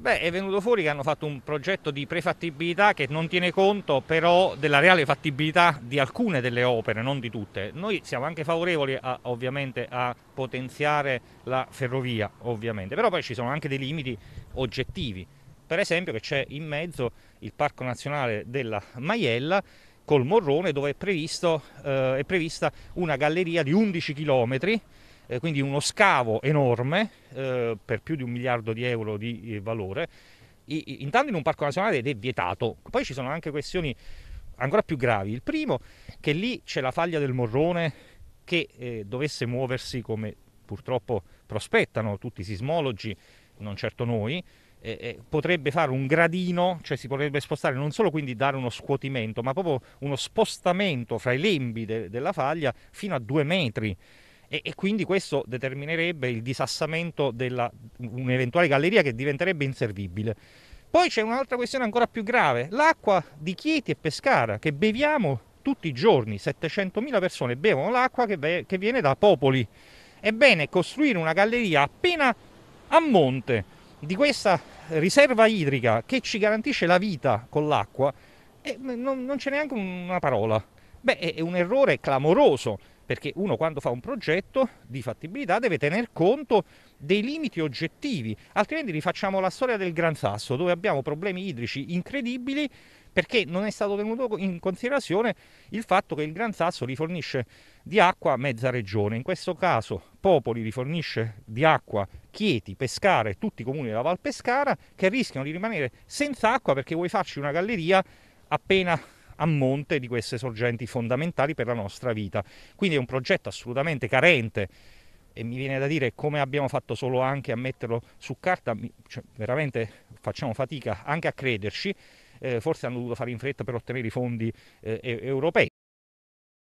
Beh, è venuto fuori che hanno fatto un progetto di prefattibilità che non tiene conto però della reale fattibilità di alcune delle opere, non di tutte. Noi siamo anche favorevoli a, ovviamente a potenziare la ferrovia, ovviamente, però poi ci sono anche dei limiti oggettivi. Per esempio che c'è in mezzo il Parco Nazionale della Maiella col Morrone dove è, previsto, eh, è prevista una galleria di 11 chilometri eh, quindi uno scavo enorme eh, per più di un miliardo di euro di eh, valore, I, intanto in un parco nazionale ed è vietato. Poi ci sono anche questioni ancora più gravi. Il primo, che lì c'è la faglia del Morrone che eh, dovesse muoversi come purtroppo prospettano tutti i sismologi, non certo noi, eh, eh potrebbe fare un gradino, cioè si potrebbe spostare non solo quindi dare uno scuotimento, ma proprio uno spostamento fra i lembi de- della faglia fino a due metri e, e quindi questo determinerebbe il disassamento di un'eventuale galleria che diventerebbe inservibile. Poi c'è un'altra questione ancora più grave, l'acqua di Chieti e Pescara che beviamo tutti i giorni, 700.000 persone bevono l'acqua che, ve, che viene da popoli. Ebbene, costruire una galleria appena a monte di questa riserva idrica che ci garantisce la vita con l'acqua, eh, non, non c'è neanche una parola. Beh, è un errore clamoroso perché uno quando fa un progetto di fattibilità deve tener conto dei limiti oggettivi, altrimenti rifacciamo la storia del Gran Sasso dove abbiamo problemi idrici incredibili perché non è stato tenuto in considerazione il fatto che il Gran Sasso rifornisce di acqua mezza regione, in questo caso Popoli rifornisce di acqua Chieti, Pescare, tutti i comuni della Val Pescara che rischiano di rimanere senza acqua perché vuoi farci una galleria appena a monte di queste sorgenti fondamentali per la nostra vita. Quindi è un progetto assolutamente carente e mi viene da dire come abbiamo fatto solo anche a metterlo su carta, cioè, veramente facciamo fatica anche a crederci, eh, forse hanno dovuto fare in fretta per ottenere i fondi eh, europei.